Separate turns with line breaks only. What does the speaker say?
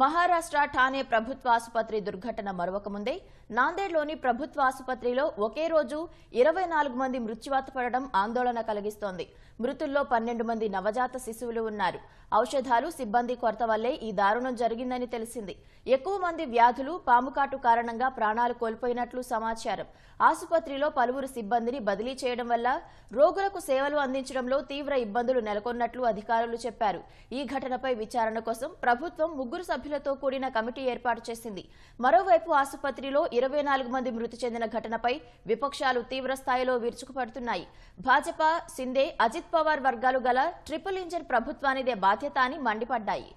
మహారాష్ట్ర ఠానే ప్రభుత్వ ఆసుపత్రి దుర్ఘటన మరొకముందే నాందేడ్లోని ప్రభుత్వ ఆసుపత్రిలో ఒకే రోజు ఇరవై నాలుగు మంది మృత్యువాత పడడం ఆందోళన కలిగిస్తోంది మృతుల్లో పన్నెండు మంది నవజాత శిశువులు ఉన్నారు ఔషధాలు సిబ్బంది కొరత వల్లే ఈ దారుణం జరిగిందని తెలిసింది ఎక్కువ మంది వ్యాధులు పాముకాటు కారణంగా ప్రాణాలు కోల్పోయినట్లు సమాచారం ఆసుపత్రిలో పలువురు సిబ్బందిని బదిలీ చేయడం వల్ల రోగులకు సేవలు అందించడంలో తీవ్ర ఇబ్బందులు నెలకొన్నట్లు అధికారులు చెప్పారు ఈ ఘటనపై విచారణ కోసం ప్రభుత్వం ముగ్గురు సభ్యులతో కూడిన కమిటీ ఏర్పాటు చేసింది మరోవైపు ఆసుపత్రిలో ఇరవై మంది మృతి చెందిన ఘటనపై విపక్షాలు తీవ్రస్థాయిలో విరుచుకుపడుతున్నాయి భాజపా సిందే అజిత్ పవార్ వర్గాలు గల ట్రిపుల్ ఇంజన్ ప్రభుత్వానిదే బాధ్యత అని మండిపడ్డాయి